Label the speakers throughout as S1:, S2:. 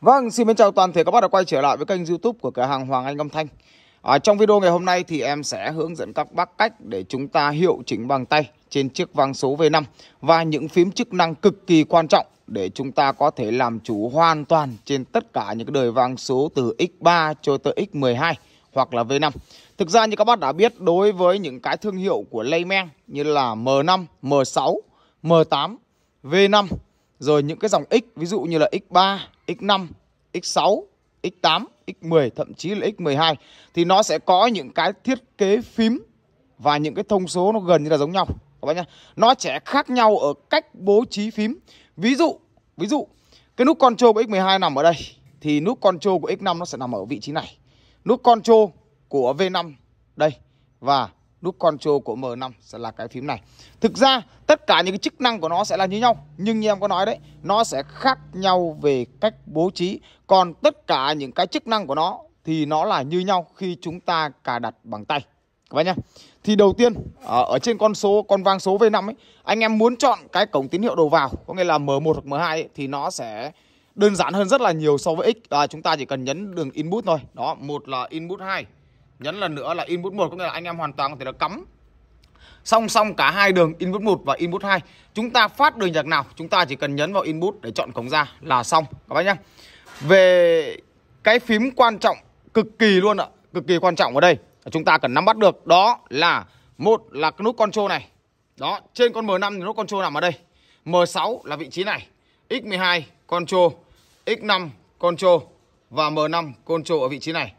S1: Vâng, xin mến chào toàn thể các bác đã quay trở lại với kênh youtube của cửa hàng Hoàng Anh Âm Thanh à, Trong video ngày hôm nay thì em sẽ hướng dẫn các bác cách để chúng ta hiệu chỉnh bằng tay trên chiếc vang số V5 Và những phím chức năng cực kỳ quan trọng để chúng ta có thể làm chủ hoàn toàn trên tất cả những đời vang số từ X3 cho tới X12 hoặc là V5 Thực ra như các bác đã biết đối với những cái thương hiệu của Layman như là M5, M6, M8, V5 rồi những cái dòng X ví dụ như là X3, X5, X6, X8, X10 thậm chí là X12 thì nó sẽ có những cái thiết kế phím và những cái thông số nó gần như là giống nhau các bạn nhá. Nó sẽ khác nhau ở cách bố trí phím. Ví dụ, ví dụ cái nút control của X12 nằm ở đây thì nút control của X5 nó sẽ nằm ở vị trí này. Nút control của V5 đây và nút control của M5 sẽ là cái phím này. Thực ra tất cả những cái chức năng của nó sẽ là như nhau, nhưng như em có nói đấy, nó sẽ khác nhau về cách bố trí. Còn tất cả những cái chức năng của nó thì nó là như nhau khi chúng ta cài đặt bằng tay. Các bạn nhé. Thì đầu tiên ở trên con số con vang số V5 ấy, anh em muốn chọn cái cổng tín hiệu đầu vào, có nghĩa là M1 hoặc M2 ấy, thì nó sẽ đơn giản hơn rất là nhiều so với X. À, chúng ta chỉ cần nhấn đường input thôi. Đó, một là input 2 nhấn lần nữa là input một có nghĩa là anh em hoàn toàn có thể là cắm song song cả hai đường input 1 và input 2. Chúng ta phát đường nhạc nào, chúng ta chỉ cần nhấn vào input để chọn cổng ra là xong các bác nhá. Về cái phím quan trọng cực kỳ luôn ạ, cực kỳ quan trọng ở đây chúng ta cần nắm bắt được đó là một là cái nút control này. Đó, trên con M5 thì nút control nằm ở đây. M6 là vị trí này. X12 control, X5 control và M5 control ở vị trí này.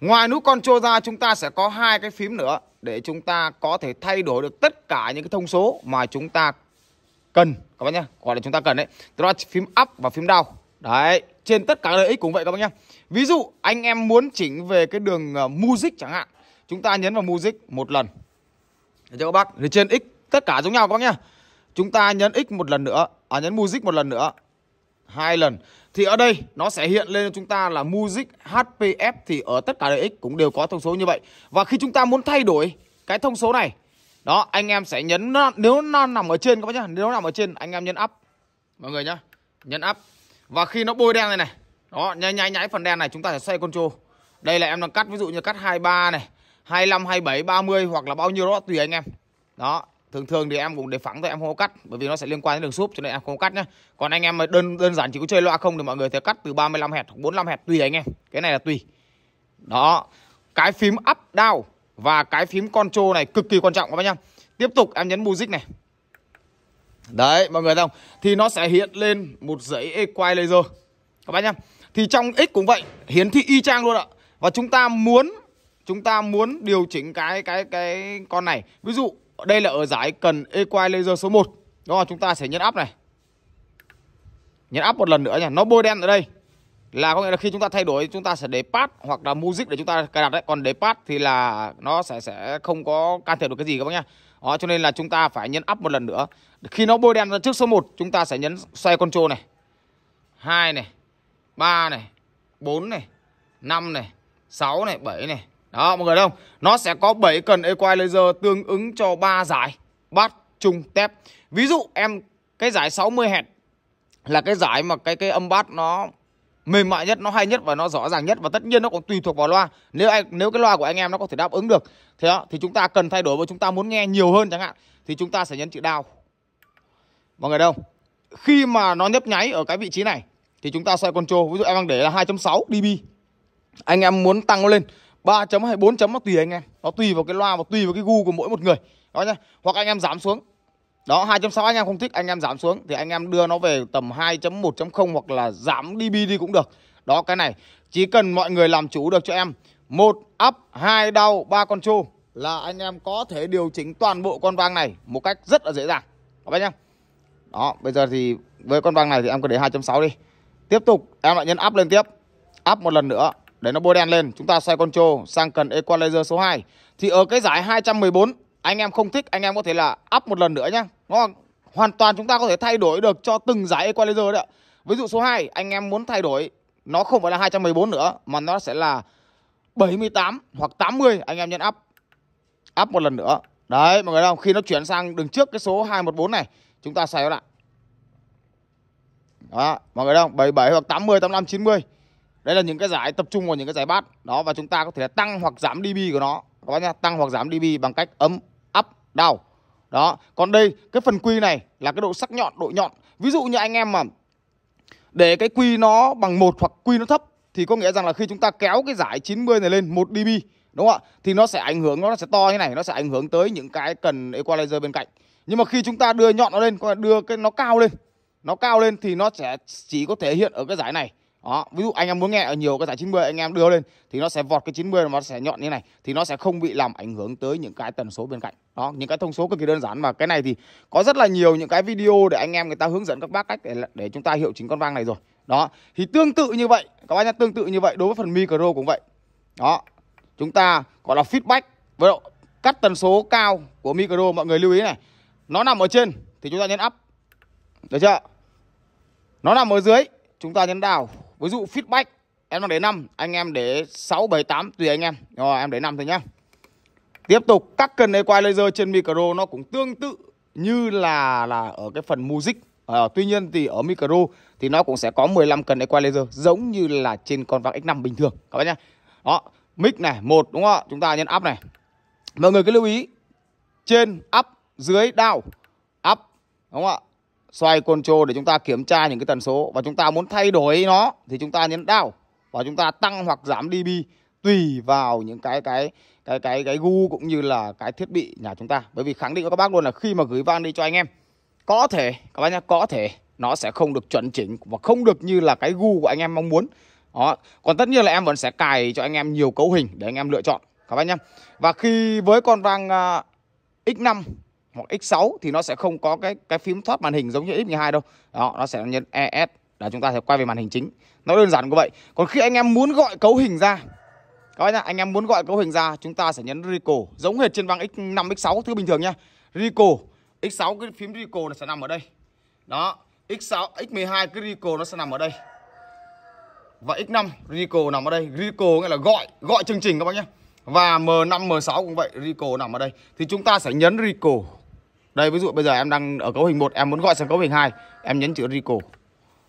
S1: Ngoài nút control ra chúng ta sẽ có hai cái phím nữa để chúng ta có thể thay đổi được tất cả những cái thông số mà chúng ta cần các bác nhá. Gọi là chúng ta cần đấy. Đó là phím up và phím down. Đấy, trên tất cả lợi ích cũng vậy các bác nhá. Ví dụ anh em muốn chỉnh về cái đường ờ, music chẳng hạn, chúng ta nhấn vào music một lần. Được chưa các bác? Thì trên x tất cả giống nhau các bác nhá. Chúng ta nhấn x một lần nữa, à nhấn music một lần nữa hai lần thì ở đây nó sẽ hiện lên cho chúng ta là music HPF thì ở tất cả lợi DX cũng đều có thông số như vậy. Và khi chúng ta muốn thay đổi cái thông số này đó anh em sẽ nhấn nếu nó nằm ở trên các bác nhá, nếu nó nằm ở trên anh em nhấn up mọi người nhá, nhấn up. Và khi nó bôi đen này này, đó nháy nháy nháy phần đen này chúng ta sẽ xoay control. Đây là em đang cắt ví dụ như cắt 23 này, 25 27 30 hoặc là bao nhiêu đó tùy anh em. Đó, thường thường thì em cũng để phẳng thôi em không có cắt bởi vì nó sẽ liên quan đến đường súp cho nên em không có cắt nhá còn anh em mà đơn đơn giản chỉ có chơi loa không thì mọi người sẽ cắt từ 35 hẹt hoặc 45 hẹt tùy anh em cái này là tùy đó cái phím up down và cái phím control này cực kỳ quan trọng các bác nhá tiếp tục em nhấn music này đấy mọi người thấy không thì nó sẽ hiện lên một dãy equalizer các bác nhá thì trong x cũng vậy hiển thị y chang luôn ạ và chúng ta muốn chúng ta muốn điều chỉnh cái cái cái con này ví dụ đây là ở giải cần Equalizer số 1. Đó là chúng ta sẽ nhấn áp này. Nhấn áp một lần nữa nha. Nó bôi đen ở đây. Là có nghĩa là khi chúng ta thay đổi chúng ta sẽ để pass hoặc là music để chúng ta cài đặt đấy. Còn để pass thì là nó sẽ sẽ không có can thiệp được cái gì các bác nhá. Đó, cho nên là chúng ta phải nhấn áp một lần nữa. Khi nó bôi đen ra trước số 1 chúng ta sẽ nhấn xoay control này. 2 này, 3 này, 4 này, 5 này, 6 này, 7 này, đó, mọi người thấy không? Nó sẽ có 7 cần equalizer tương ứng cho ba giải bass, trung, tép. Ví dụ em cái giải 60 Hz là cái giải mà cái cái âm bass nó mềm mại nhất, nó hay nhất và nó rõ ràng nhất và tất nhiên nó còn tùy thuộc vào loa. Nếu anh nếu cái loa của anh em nó có thể đáp ứng được thế đó, thì chúng ta cần thay đổi và chúng ta muốn nghe nhiều hơn chẳng hạn thì chúng ta sẽ nhấn chữ down. Mọi người thấy không? Khi mà nó nhấp nháy ở cái vị trí này thì chúng ta xoay control, ví dụ em đang để là 2.6 dB. Anh em muốn tăng nó lên 3 chấm hay 4 chấm nó tùy anh em nó tùy vào cái loa và tùy vào cái gu của mỗi một người đó nhá hoặc anh em giảm xuống đó 2.6 anh em không thích anh em giảm xuống thì anh em đưa nó về tầm 2.1.0 hoặc là giảm dB đi cũng được đó cái này chỉ cần mọi người làm chủ được cho em một up hai đau ba con trô là anh em có thể điều chỉnh toàn bộ con vang này một cách rất là dễ dàng các bạn nhá đó bây giờ thì với con vang này thì em cứ để 2.6 đi tiếp tục em lại nhấn up lên tiếp up một lần nữa để nó bôi đen lên chúng ta xoay con trô sang cần equalizer số 2 thì ở cái giải 214 anh em không thích anh em có thể là up một lần nữa nhá nó hoàn toàn chúng ta có thể thay đổi được cho từng giải equalizer đấy ạ ví dụ số 2 anh em muốn thay đổi nó không phải là 214 nữa mà nó sẽ là 78 hoặc 80 anh em nhấn up up một lần nữa đấy mọi người thấy không khi nó chuyển sang đường trước cái số 214 này chúng ta xoay nó lại đó mọi người đâu? không 77 hoặc 80 85 90 đây là những cái giải tập trung vào những cái giải bát. Đó và chúng ta có thể là tăng hoặc giảm dB của nó. Các bác nhá, tăng hoặc giảm dB bằng cách ấm up down. Đó, còn đây cái phần quy này là cái độ sắc nhọn, độ nhọn. Ví dụ như anh em mà để cái quy nó bằng một hoặc quy nó thấp thì có nghĩa rằng là khi chúng ta kéo cái giải 90 này lên 1 dB đúng không ạ? Thì nó sẽ ảnh hưởng nó sẽ to như này, nó sẽ ảnh hưởng tới những cái cần equalizer bên cạnh. Nhưng mà khi chúng ta đưa nhọn nó lên, đưa cái nó cao lên, nó cao lên thì nó sẽ chỉ có thể hiện ở cái giải này đó ví dụ anh em muốn nghe ở nhiều cái giải 90 anh em đưa lên thì nó sẽ vọt cái 90 mà nó sẽ nhọn như này thì nó sẽ không bị làm ảnh hưởng tới những cái tần số bên cạnh đó những cái thông số cực kỳ đơn giản và cái này thì có rất là nhiều những cái video để anh em người ta hướng dẫn các bác cách để, để chúng ta hiệu chỉnh con vang này rồi đó thì tương tự như vậy các bác nhá tương tự như vậy đối với phần micro cũng vậy đó chúng ta gọi là feedback với độ cắt tần số cao của micro mọi người lưu ý này nó nằm ở trên thì chúng ta nhấn up được chưa nó nằm ở dưới chúng ta nhấn down ví dụ feedback em đang để 5 anh em để 6 7 8 tùy anh em rồi em để 5 thôi nhá tiếp tục các cần quay laser trên micro nó cũng tương tự như là là ở cái phần music à, tuy nhiên thì ở micro thì nó cũng sẽ có 15 cần quay laser giống như là trên con vạc X5 bình thường các bạn nhá đó mic này một đúng không ạ chúng ta nhấn up này mọi người cứ lưu ý trên up dưới down up đúng không ạ xoay control để chúng ta kiểm tra những cái tần số và chúng ta muốn thay đổi nó thì chúng ta nhấn down và chúng ta tăng hoặc giảm dB tùy vào những cái cái cái cái cái gu cũng như là cái thiết bị nhà chúng ta bởi vì khẳng định với các bác luôn là khi mà gửi vang đi cho anh em có thể các bác nhá có thể nó sẽ không được chuẩn chỉnh và không được như là cái gu của anh em mong muốn đó còn tất nhiên là em vẫn sẽ cài cho anh em nhiều cấu hình để anh em lựa chọn các bác nhá và khi với con vang uh, X5 hoặc X6 thì nó sẽ không có cái cái phím thoát màn hình giống như X12 đâu. Đó, nó sẽ nhấn ES là chúng ta sẽ quay về màn hình chính. Nó đơn giản như vậy. Còn khi anh em muốn gọi cấu hình ra các bạn nhá, anh em muốn gọi cấu hình ra chúng ta sẽ nhấn Rico giống hệt trên băng X5 X6 thứ bình thường nhá. Rico X6 cái phím Rico nó sẽ nằm ở đây. Đó, X6 X12 cái Rico nó sẽ nằm ở đây. Và X5 Rico nằm ở đây. Rico nghĩa là gọi, gọi chương trình các bác nhé Và M5 M6 cũng vậy, Rico nằm ở đây. Thì chúng ta sẽ nhấn Rico đây ví dụ bây giờ em đang ở cấu hình 1 em muốn gọi sang cấu hình 2 em nhấn chữ rico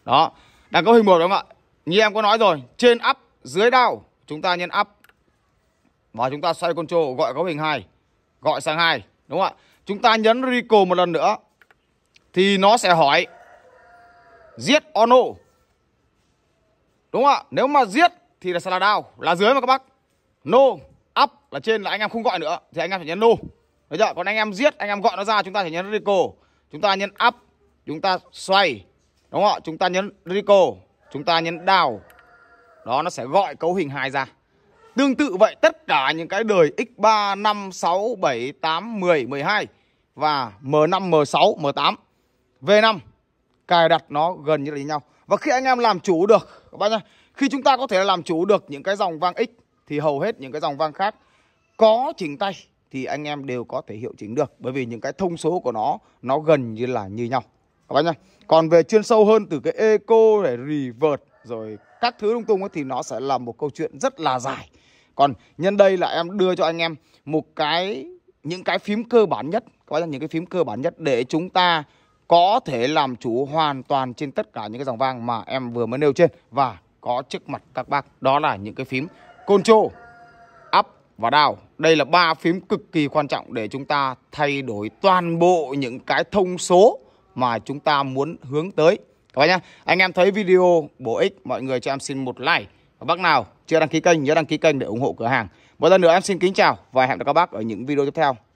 S1: đó đang cấu hình 1 đúng không ạ như em có nói rồi trên up dưới down chúng ta nhấn up và chúng ta xoay control gọi cấu hình 2 gọi sang 2 đúng không ạ chúng ta nhấn rico một lần nữa thì nó sẽ hỏi giết ono đúng không ạ nếu mà giết thì là sẽ là down là dưới mà các bác no up là trên là anh em không gọi nữa thì anh em phải nhấn no Đấy chưa? Còn anh em giết, anh em gọi nó ra chúng ta phải nhấn Rico. Chúng ta nhấn up, chúng ta xoay. Đúng không ạ? Chúng ta nhấn Rico, chúng ta nhấn đào. Đó nó sẽ gọi cấu hình hai ra. Tương tự vậy tất cả những cái đời X3, 5, 6, 7, 8, 10, 12 và M5, M6, M8, V5 cài đặt nó gần như là như nhau. Và khi anh em làm chủ được các bạn nhá, khi chúng ta có thể làm chủ được những cái dòng vang X thì hầu hết những cái dòng vang khác có chỉnh tay thì anh em đều có thể hiệu chỉnh được bởi vì những cái thông số của nó nó gần như là như nhau các bác nhá còn về chuyên sâu hơn từ cái eco này revert rồi các thứ lung tung ấy, thì nó sẽ là một câu chuyện rất là dài còn nhân đây là em đưa cho anh em một cái những cái phím cơ bản nhất các bác nhá những cái phím cơ bản nhất để chúng ta có thể làm chủ hoàn toàn trên tất cả những cái dòng vang mà em vừa mới nêu trên và có trước mặt các bác đó là những cái phím control và đào. Đây là ba phím cực kỳ quan trọng để chúng ta thay đổi toàn bộ những cái thông số mà chúng ta muốn hướng tới. Các bạn nhé, anh em thấy video bổ ích, mọi người cho em xin một like. Và bác nào chưa đăng ký kênh, nhớ đăng ký kênh để ủng hộ cửa hàng. Một lần nữa em xin kính chào và hẹn gặp các bác ở những video tiếp theo.